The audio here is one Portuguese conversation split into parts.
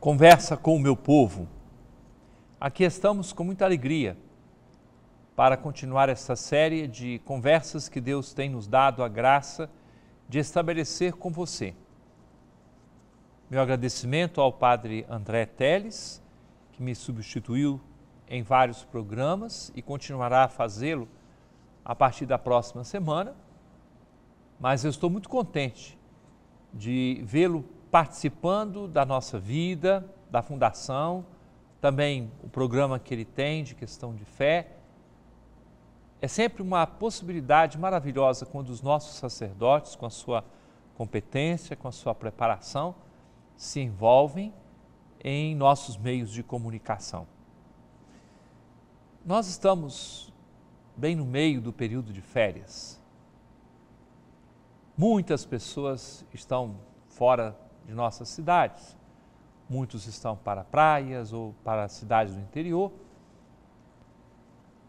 conversa com o meu povo. Aqui estamos com muita alegria para continuar esta série de conversas que Deus tem nos dado a graça de estabelecer com você. Meu agradecimento ao Padre André Teles, que me substituiu em vários programas e continuará a fazê-lo a partir da próxima semana. Mas eu estou muito contente de vê-lo participando da nossa vida, da fundação, também o programa que ele tem de questão de fé. É sempre uma possibilidade maravilhosa quando os nossos sacerdotes, com a sua competência, com a sua preparação, se envolvem em nossos meios de comunicação. Nós estamos bem no meio do período de férias. Muitas pessoas estão fora de nossas cidades. Muitos estão para praias ou para cidades do interior.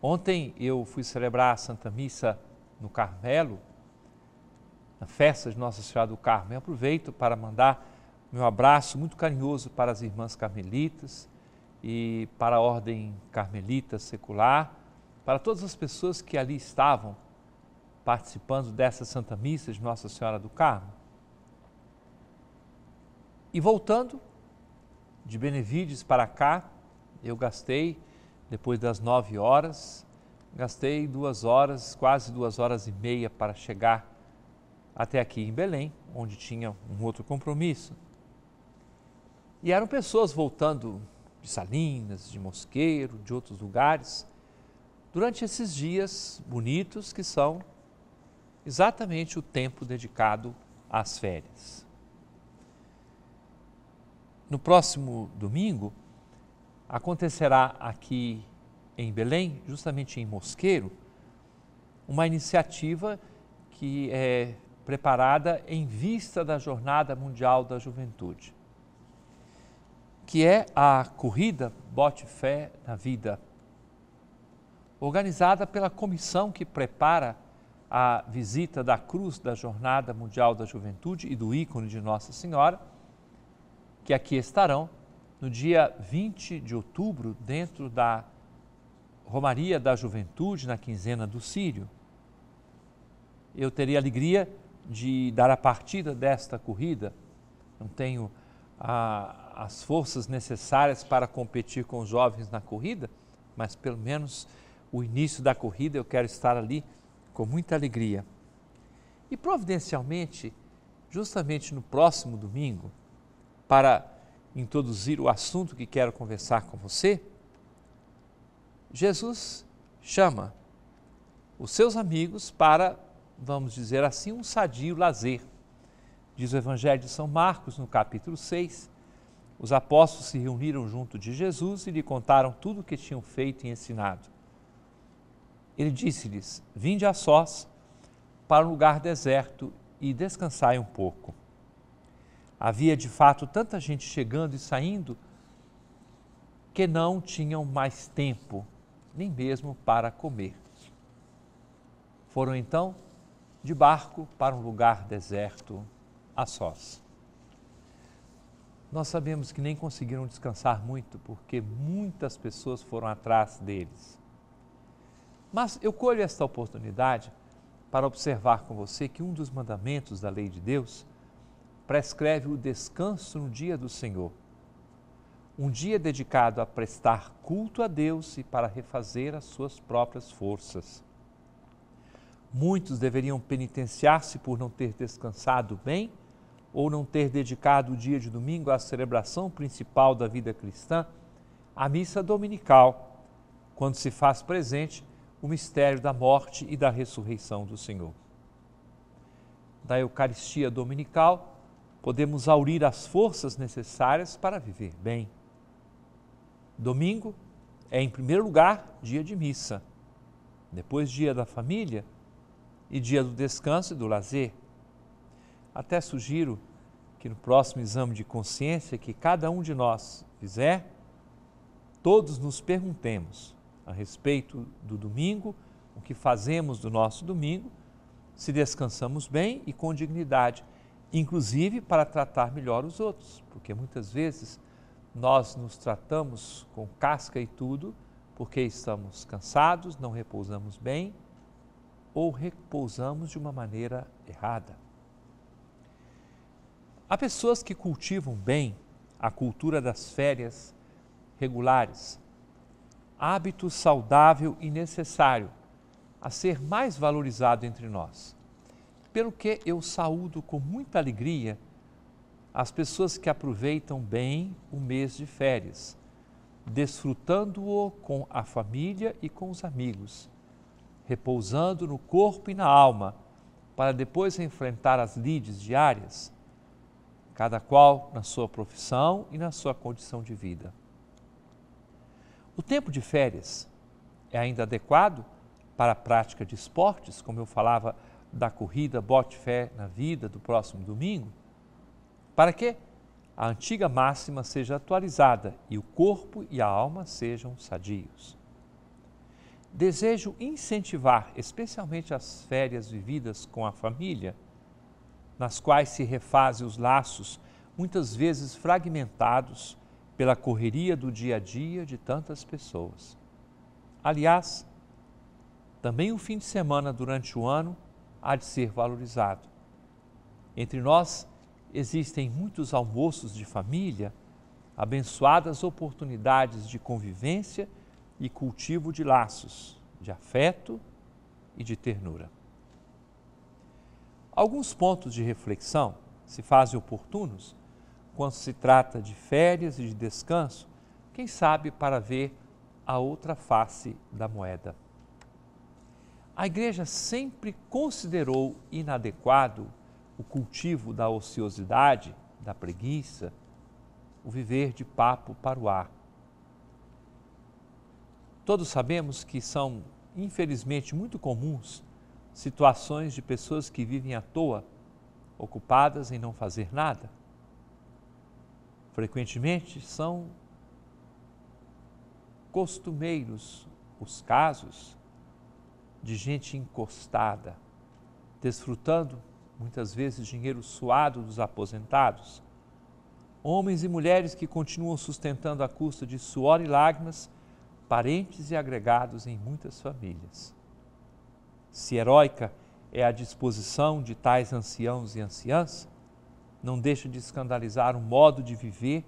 Ontem eu fui celebrar a Santa Missa no Carmelo, na festa de Nossa Senhora do Carmo. E aproveito para mandar meu abraço muito carinhoso para as irmãs carmelitas e para a ordem carmelita secular, para todas as pessoas que ali estavam participando dessa Santa Missa de Nossa Senhora do Carmo. E voltando de Benevides para cá, eu gastei, depois das nove horas, gastei duas horas, quase duas horas e meia para chegar até aqui em Belém, onde tinha um outro compromisso. E eram pessoas voltando de Salinas, de Mosqueiro, de outros lugares, durante esses dias bonitos que são exatamente o tempo dedicado às férias. No próximo domingo, acontecerá aqui em Belém, justamente em Mosqueiro, uma iniciativa que é preparada em vista da Jornada Mundial da Juventude, que é a corrida Bote Fé na Vida, organizada pela comissão que prepara a visita da Cruz da Jornada Mundial da Juventude e do ícone de Nossa Senhora que aqui estarão no dia 20 de outubro, dentro da Romaria da Juventude, na quinzena do Sírio. Eu terei alegria de dar a partida desta corrida. Não tenho a, as forças necessárias para competir com os jovens na corrida, mas pelo menos o início da corrida eu quero estar ali com muita alegria. E providencialmente, justamente no próximo domingo, para introduzir o assunto que quero conversar com você, Jesus chama os seus amigos para, vamos dizer assim, um sadio lazer. Diz o Evangelho de São Marcos, no capítulo 6, os apóstolos se reuniram junto de Jesus e lhe contaram tudo o que tinham feito e ensinado. Ele disse-lhes: Vinde a sós para um lugar deserto e descansai um pouco. Havia de fato tanta gente chegando e saindo que não tinham mais tempo, nem mesmo para comer. Foram então de barco para um lugar deserto, a sós. Nós sabemos que nem conseguiram descansar muito, porque muitas pessoas foram atrás deles. Mas eu colho esta oportunidade para observar com você que um dos mandamentos da lei de Deus prescreve o descanso no dia do Senhor. Um dia dedicado a prestar culto a Deus e para refazer as suas próprias forças. Muitos deveriam penitenciar-se por não ter descansado bem ou não ter dedicado o dia de domingo à celebração principal da vida cristã, a missa dominical, quando se faz presente o mistério da morte e da ressurreição do Senhor. Da Eucaristia dominical, podemos aurir as forças necessárias para viver bem. Domingo é, em primeiro lugar, dia de missa, depois, dia da família e dia do descanso e do lazer. Até sugiro que no próximo exame de consciência que cada um de nós fizer, todos nos perguntemos a respeito do domingo, o que fazemos do nosso domingo, se descansamos bem e com dignidade, inclusive para tratar melhor os outros, porque muitas vezes nós nos tratamos com casca e tudo, porque estamos cansados, não repousamos bem ou repousamos de uma maneira errada. Há pessoas que cultivam bem a cultura das férias regulares, hábito saudável e necessário a ser mais valorizado entre nós pelo que eu saúdo com muita alegria as pessoas que aproveitam bem o mês de férias, desfrutando-o com a família e com os amigos, repousando no corpo e na alma, para depois enfrentar as lides diárias, cada qual na sua profissão e na sua condição de vida. O tempo de férias é ainda adequado para a prática de esportes, como eu falava antes da corrida Bote Fé na Vida do próximo domingo, para que a antiga máxima seja atualizada e o corpo e a alma sejam sadios. Desejo incentivar especialmente as férias vividas com a família, nas quais se refazem os laços, muitas vezes fragmentados pela correria do dia a dia de tantas pessoas. Aliás, também o fim de semana durante o ano há de ser valorizado. Entre nós existem muitos almoços de família, abençoadas oportunidades de convivência e cultivo de laços, de afeto e de ternura. Alguns pontos de reflexão se fazem oportunos quando se trata de férias e de descanso, quem sabe para ver a outra face da moeda a igreja sempre considerou inadequado o cultivo da ociosidade, da preguiça, o viver de papo para o ar. Todos sabemos que são, infelizmente, muito comuns situações de pessoas que vivem à toa, ocupadas em não fazer nada. Frequentemente são costumeiros os casos de gente encostada, desfrutando muitas vezes dinheiro suado dos aposentados. Homens e mulheres que continuam sustentando a custa de suor e lágrimas parentes e agregados em muitas famílias. Se heróica é a disposição de tais anciãos e anciãs, não deixa de escandalizar o modo de viver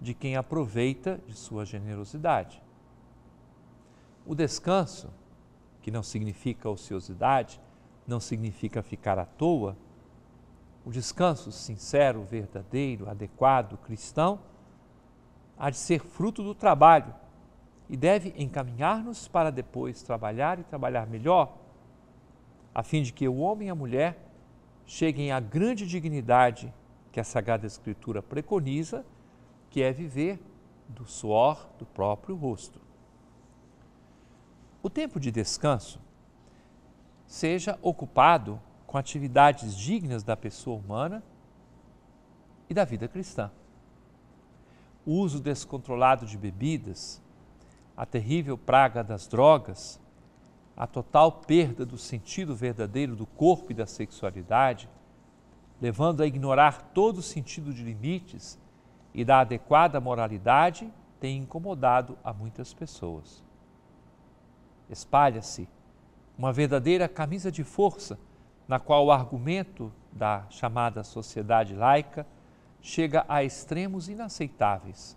de quem aproveita de sua generosidade. O descanso que não significa ociosidade, não significa ficar à toa, o descanso sincero, verdadeiro, adequado, cristão, há de ser fruto do trabalho e deve encaminhar-nos para depois trabalhar e trabalhar melhor, a fim de que o homem e a mulher cheguem à grande dignidade que a Sagrada Escritura preconiza, que é viver do suor do próprio rosto o tempo de descanso seja ocupado com atividades dignas da pessoa humana e da vida cristã. O uso descontrolado de bebidas, a terrível praga das drogas, a total perda do sentido verdadeiro do corpo e da sexualidade, levando a ignorar todo o sentido de limites e da adequada moralidade, tem incomodado a muitas pessoas espalha-se uma verdadeira camisa de força na qual o argumento da chamada sociedade laica chega a extremos inaceitáveis,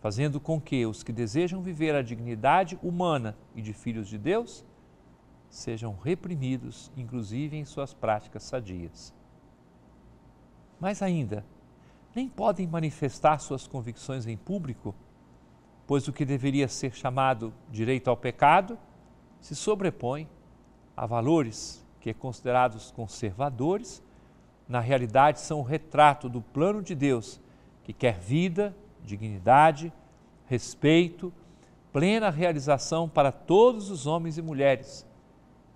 fazendo com que os que desejam viver a dignidade humana e de filhos de Deus sejam reprimidos, inclusive em suas práticas sadias. Mas ainda, nem podem manifestar suas convicções em público pois o que deveria ser chamado direito ao pecado se sobrepõe a valores que, considerados conservadores, na realidade são o retrato do plano de Deus que quer vida, dignidade, respeito, plena realização para todos os homens e mulheres,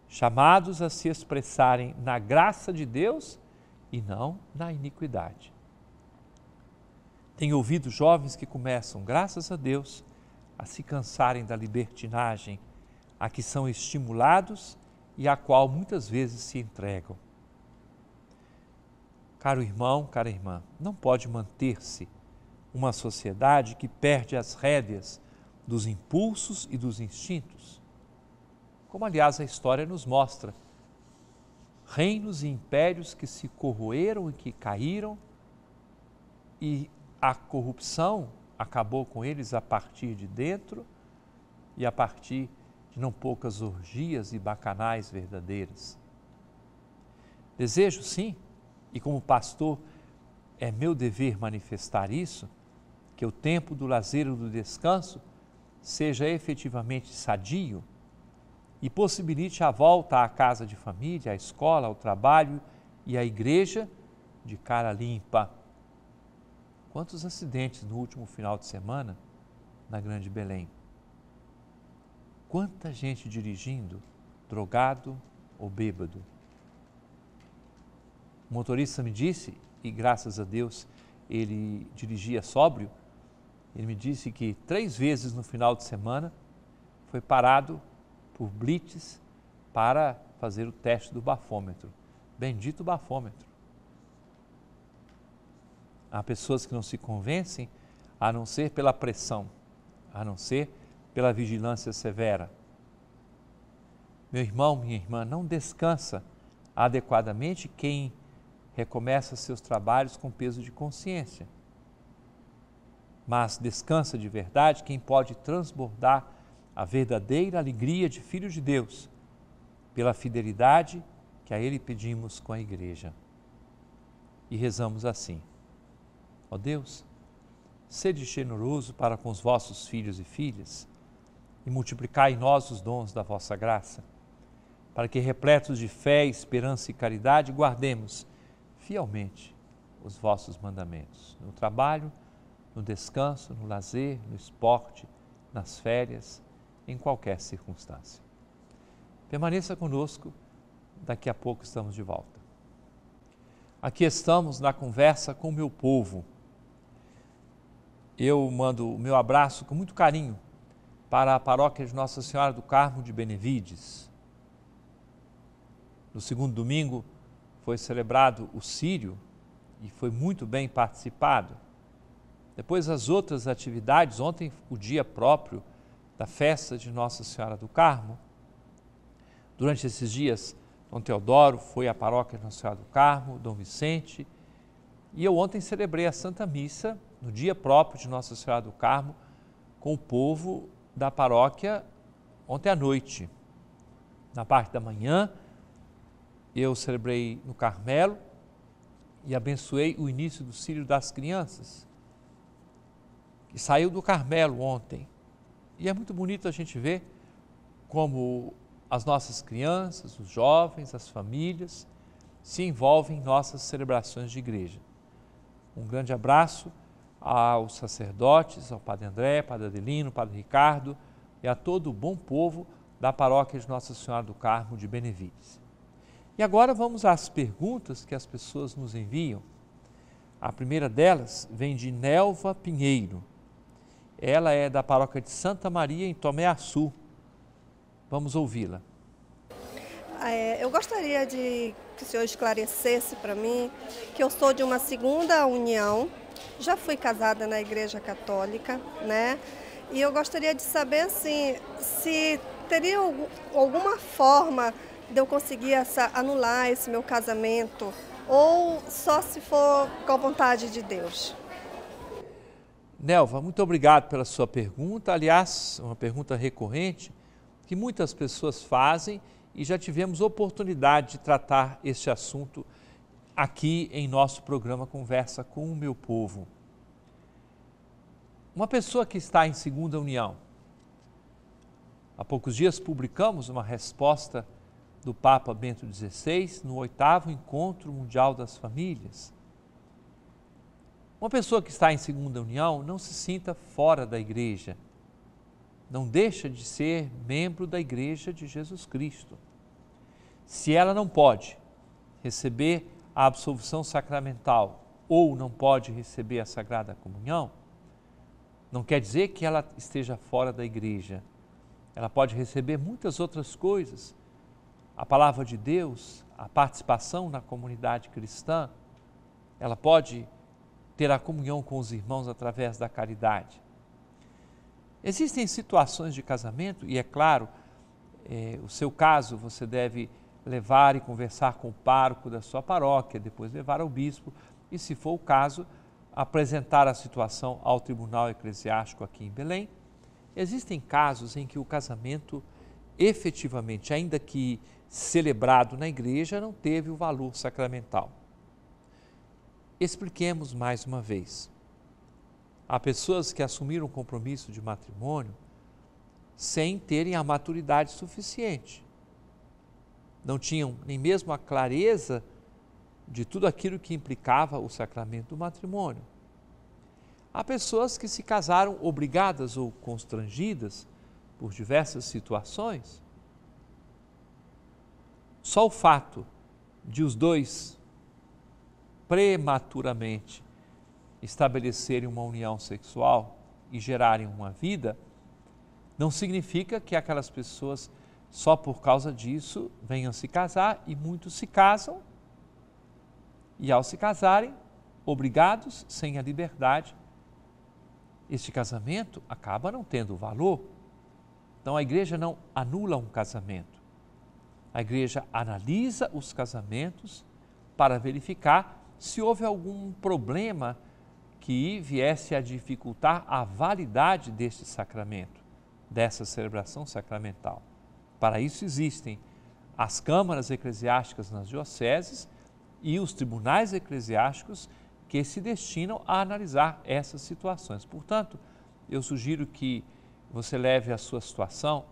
chamados a se expressarem na graça de Deus e não na iniquidade. Tenho ouvido jovens que começam, graças a Deus, a se cansarem da libertinagem a que são estimulados e a qual muitas vezes se entregam. Caro irmão, cara irmã, não pode manter-se uma sociedade que perde as rédeas dos impulsos e dos instintos. Como, aliás, a história nos mostra. Reinos e impérios que se corroeram e que caíram, e a corrupção acabou com eles a partir de dentro e a partir de não poucas orgias e bacanais verdadeiras. Desejo sim, e como pastor é meu dever manifestar isso, que o tempo do lazer e do descanso seja efetivamente sadio e possibilite a volta à casa de família, à escola, ao trabalho e à igreja de cara limpa Quantos acidentes no último final de semana na Grande Belém? Quanta gente dirigindo, drogado ou bêbado? O motorista me disse, e graças a Deus ele dirigia sóbrio, ele me disse que três vezes no final de semana foi parado por blitz para fazer o teste do bafômetro. Bendito bafômetro. Há pessoas que não se convencem a não ser pela pressão, a não ser pela vigilância severa. Meu irmão, minha irmã, não descansa adequadamente quem recomeça seus trabalhos com peso de consciência. Mas descansa de verdade quem pode transbordar a verdadeira alegria de filho de Deus pela fidelidade que a ele pedimos com a igreja. E rezamos assim: Ó Deus, sede generoso para com os vossos filhos e filhas e multiplicai em nós os dons da vossa graça, para que, repletos de fé, esperança e caridade, guardemos fielmente os vossos mandamentos no trabalho, no descanso, no lazer, no esporte, nas férias, em qualquer circunstância. Permaneça conosco, daqui a pouco estamos de volta. Aqui estamos na conversa com o meu povo eu mando o meu abraço com muito carinho para a paróquia de Nossa Senhora do Carmo de Benevides. No segundo domingo foi celebrado o Sírio e foi muito bem participado. Depois as outras atividades, ontem o dia próprio da festa de Nossa Senhora do Carmo. Durante esses dias, Dom Teodoro foi à paróquia de Nossa Senhora do Carmo, Dom Vicente, e eu ontem celebrei a Santa Missa no dia próprio de Nossa Senhora do Carmo, com o povo da paróquia ontem à noite. Na parte da manhã, eu celebrei no Carmelo e abençoei o início do Círio das Crianças, que saiu do Carmelo ontem. E é muito bonito a gente ver como as nossas crianças, os jovens, as famílias se envolvem em nossas celebrações de igreja. Um grande abraço aos sacerdotes, ao Padre André, Padre Adelino, Padre Ricardo e a todo o bom povo da paróquia de Nossa Senhora do Carmo de Benevides. E agora vamos às perguntas que as pessoas nos enviam. A primeira delas vem de Nelva Pinheiro. Ela é da paróquia de Santa Maria, em Tomé Açu. Vamos ouvi-la. É, eu gostaria de que o senhor esclarecesse para mim que eu sou de uma segunda união já fui casada na Igreja Católica, né? E eu gostaria de saber assim, se teria alguma forma de eu conseguir essa, anular esse meu casamento ou só se for com a vontade de Deus. Nelva, muito obrigado pela sua pergunta. Aliás, uma pergunta recorrente que muitas pessoas fazem e já tivemos oportunidade de tratar este assunto aqui em nosso programa Conversa com o Meu Povo. Uma pessoa que está em segunda união. Há poucos dias publicamos uma resposta do Papa Bento XVI no oitavo encontro mundial das famílias. Uma pessoa que está em segunda união não se sinta fora da igreja, não deixa de ser membro da igreja de Jesus Cristo. Se ela não pode receber a absolvição sacramental ou não pode receber a Sagrada Comunhão, não quer dizer que ela esteja fora da igreja. Ela pode receber muitas outras coisas. A palavra de Deus, a participação na comunidade cristã, ela pode ter a comunhão com os irmãos através da caridade. Existem situações de casamento, e é claro, é, o seu caso você deve levar e conversar com o parco da sua paróquia, depois levar ao bispo e, se for o caso, apresentar a situação ao tribunal eclesiástico aqui em Belém. Existem casos em que o casamento, efetivamente, ainda que celebrado na igreja, não teve o valor sacramental. Expliquemos mais uma vez. Há pessoas que assumiram o compromisso de matrimônio sem terem a maturidade suficiente não tinham nem mesmo a clareza de tudo aquilo que implicava o sacramento do matrimônio. Há pessoas que se casaram obrigadas ou constrangidas por diversas situações. Só o fato de os dois prematuramente estabelecerem uma união sexual e gerarem uma vida, não significa que aquelas pessoas só por causa disso, venham se casar e muitos se casam. E ao se casarem, obrigados, sem a liberdade, este casamento acaba não tendo valor. Então a igreja não anula um casamento. A igreja analisa os casamentos para verificar se houve algum problema que viesse a dificultar a validade deste sacramento, dessa celebração sacramental. Para isso existem as câmaras eclesiásticas nas dioceses e os tribunais eclesiásticos que se destinam a analisar essas situações. Portanto, eu sugiro que você leve a sua situação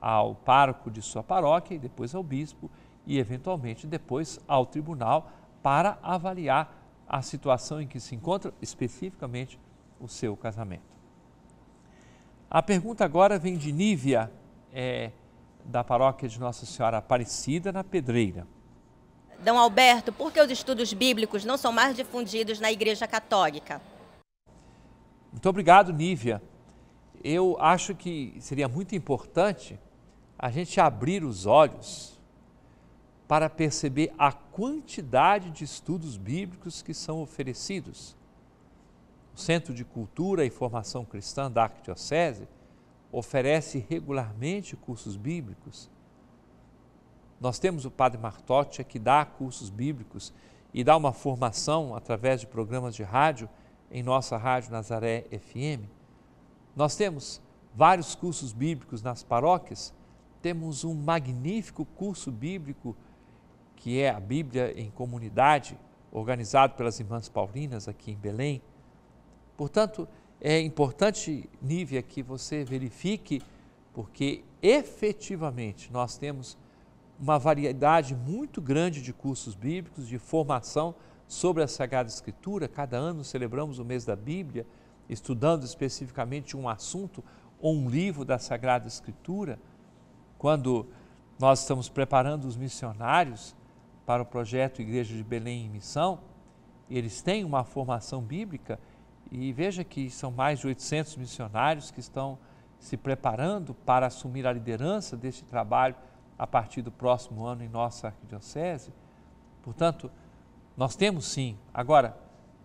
ao pároco de sua paróquia e depois ao bispo e eventualmente depois ao tribunal para avaliar a situação em que se encontra especificamente o seu casamento. A pergunta agora vem de Nívia. É, da paróquia de Nossa Senhora Aparecida, na Pedreira. D. Alberto, por que os estudos bíblicos não são mais difundidos na Igreja Católica? Muito obrigado, Nívia. Eu acho que seria muito importante a gente abrir os olhos para perceber a quantidade de estudos bíblicos que são oferecidos. O Centro de Cultura e Formação Cristã da Arquidiocese oferece regularmente cursos bíblicos. Nós temos o Padre Martotti que dá cursos bíblicos e dá uma formação através de programas de rádio em nossa Rádio Nazaré FM. Nós temos vários cursos bíblicos nas paróquias. Temos um magnífico curso bíblico que é a Bíblia em Comunidade, organizado pelas Irmãs Paulinas aqui em Belém. Portanto, é importante, Nívia, que você verifique, porque efetivamente nós temos uma variedade muito grande de cursos bíblicos, de formação sobre a Sagrada Escritura. Cada ano celebramos o mês da Bíblia, estudando especificamente um assunto ou um livro da Sagrada Escritura. Quando nós estamos preparando os missionários para o projeto Igreja de Belém em Missão, eles têm uma formação bíblica e veja que são mais de 800 missionários que estão se preparando para assumir a liderança deste trabalho a partir do próximo ano em nossa arquidiocese. Portanto, nós temos sim. Agora,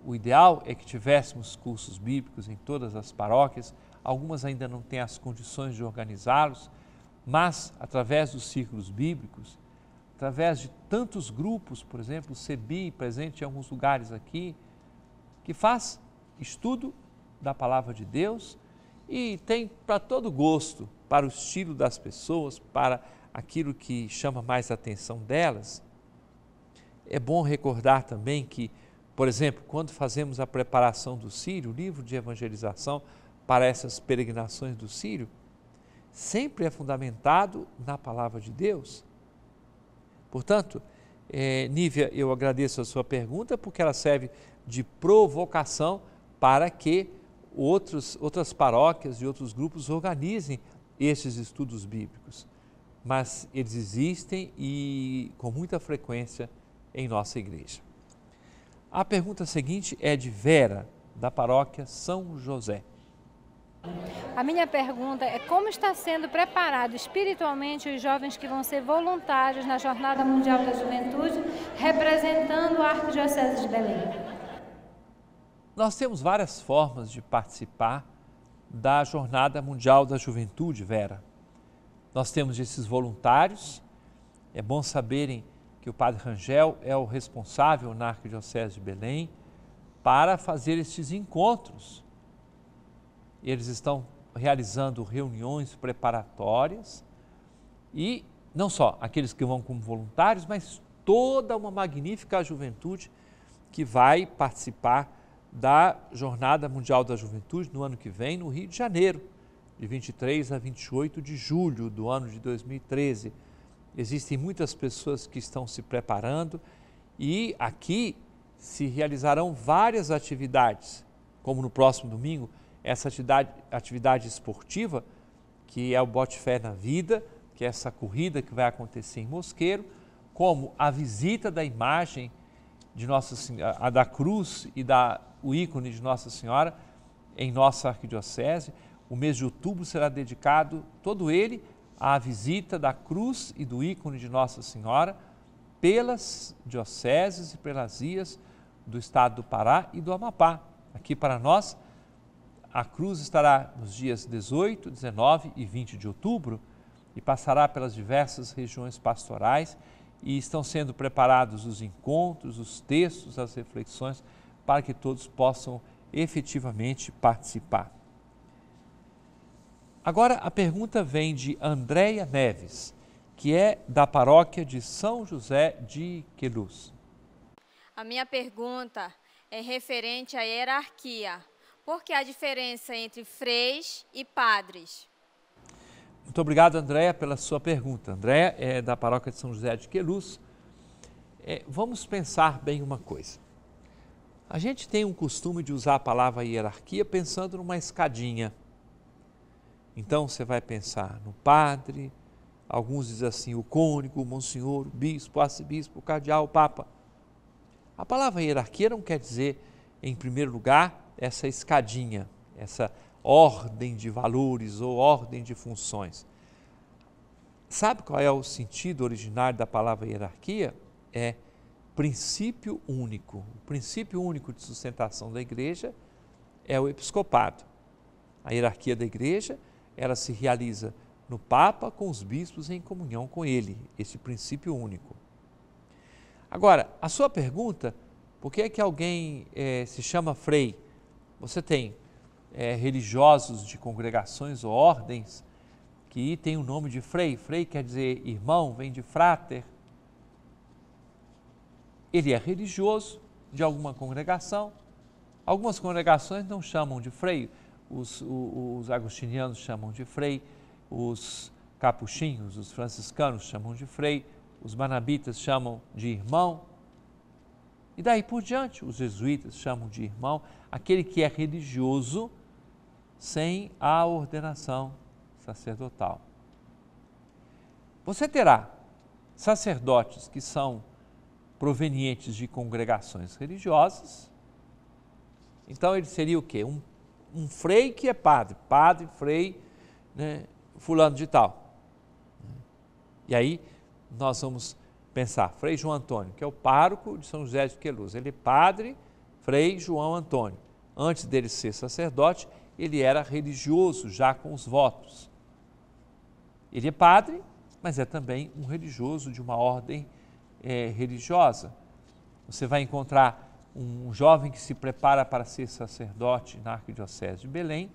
o ideal é que tivéssemos cursos bíblicos em todas as paróquias, algumas ainda não têm as condições de organizá-los, mas através dos círculos bíblicos, através de tantos grupos, por exemplo, o CEBI presente em alguns lugares aqui, que faz estudo da palavra de Deus e tem para todo gosto, para o estilo das pessoas, para aquilo que chama mais a atenção delas. É bom recordar também que, por exemplo, quando fazemos a preparação do Sírio, o livro de evangelização para essas peregrinações do Sírio, sempre é fundamentado na palavra de Deus. Portanto, é, Nívia, eu agradeço a sua pergunta porque ela serve de provocação para que outros, outras paróquias e outros grupos organizem esses estudos bíblicos. Mas eles existem e com muita frequência em nossa igreja. A pergunta seguinte é de Vera, da paróquia São José. A minha pergunta é como está sendo preparado espiritualmente os jovens que vão ser voluntários na Jornada Mundial da Juventude, representando a Arquidiocese de Belém? Nós temos várias formas de participar da Jornada Mundial da Juventude, Vera. Nós temos esses voluntários. É bom saberem que o Padre Rangel é o responsável na Arquidiocese de Belém para fazer esses encontros. Eles estão realizando reuniões preparatórias e não só aqueles que vão como voluntários, mas toda uma magnífica juventude que vai participar da Jornada Mundial da Juventude no ano que vem, no Rio de Janeiro, de 23 a 28 de julho do ano de 2013. Existem muitas pessoas que estão se preparando e aqui se realizarão várias atividades, como no próximo domingo, essa atividade, atividade esportiva, que é o Bote Fé na Vida, que é essa corrida que vai acontecer em Mosqueiro, como a visita da imagem de Nossa Senhora, a da cruz e da, o ícone de Nossa Senhora em nossa arquidiocese. O mês de outubro será dedicado, todo ele, à visita da cruz e do ícone de Nossa Senhora pelas dioceses e pelas ias do estado do Pará e do Amapá. Aqui para nós, a cruz estará nos dias 18, 19 e 20 de outubro e passará pelas diversas regiões pastorais e estão sendo preparados os encontros, os textos, as reflexões, para que todos possam efetivamente participar. Agora a pergunta vem de Andréia Neves, que é da paróquia de São José de Queluz. A minha pergunta é referente à hierarquia. Por que a diferença entre freis e padres? Muito obrigado, Andréa, pela sua pergunta. Andréa é da paróquia de São José de Queluz. É, vamos pensar bem uma coisa. A gente tem um costume de usar a palavra hierarquia pensando numa escadinha. Então você vai pensar no padre, alguns dizem assim, o cônigo, o monsenhor, o bispo, o arcebispo, o cardeal, o papa. A palavra hierarquia não quer dizer, em primeiro lugar, essa escadinha, essa ordem de valores ou ordem de funções. Sabe qual é o sentido originário da palavra hierarquia? É princípio único. O princípio único de sustentação da igreja é o episcopado. A hierarquia da igreja, ela se realiza no papa com os bispos em comunhão com ele, Esse princípio único. Agora, a sua pergunta, por que é que alguém é, se chama frei? Você tem é, religiosos de congregações ou ordens que tem o nome de Frei. Frei quer dizer irmão, vem de frater. Ele é religioso de alguma congregação. Algumas congregações não chamam de Frei, os, os, os agostinianos chamam de Frei, os capuchinhos, os franciscanos chamam de Frei, os manabitas chamam de irmão. E daí por diante, os jesuítas chamam de irmão aquele que é religioso sem a ordenação sacerdotal. Você terá sacerdotes que são provenientes de congregações religiosas. Então ele seria o quê? Um, um frei que é padre, padre, frei, né, fulano de tal. E aí nós vamos pensar, frei João Antônio, que é o pároco de São José de Queluz, ele é padre, frei João Antônio. Antes dele ser sacerdote, ele era religioso já com os votos. Ele é padre, mas é também um religioso de uma ordem é, religiosa. Você vai encontrar um jovem que se prepara para ser sacerdote na Arquidiocese de Belém.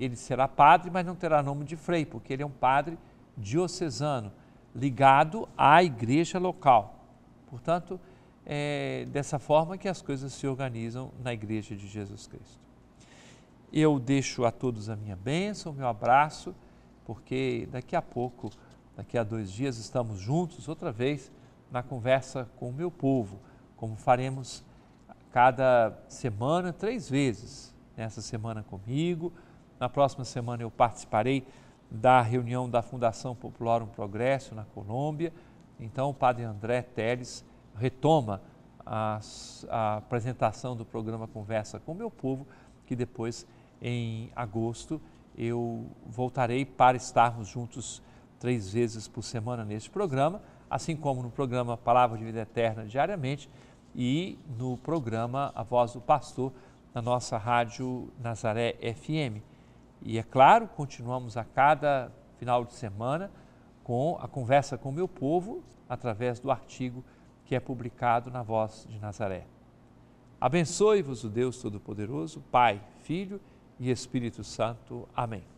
Ele será padre, mas não terá nome de frei, porque ele é um padre diocesano, ligado à igreja local. Portanto, é dessa forma que as coisas se organizam na Igreja de Jesus Cristo. Eu deixo a todos a minha bênção, meu abraço, porque daqui a pouco, daqui a dois dias, estamos juntos outra vez na conversa com o meu povo, como faremos cada semana, três vezes. Nessa semana comigo, na próxima semana eu participarei da reunião da Fundação Popular Um Progresso na Colômbia. Então, o padre André Teles retoma a, a apresentação do programa Conversa com o Meu Povo, que depois em agosto eu voltarei para estarmos juntos três vezes por semana neste programa, assim como no programa Palavra de Vida Eterna diariamente e no programa A Voz do Pastor na nossa rádio Nazaré FM. E é claro, continuamos a cada final de semana com a conversa com o meu povo através do artigo que é publicado na Voz de Nazaré. Abençoe-vos o Deus Todo-Poderoso, Pai, Filho e e Espírito Santo. Amém.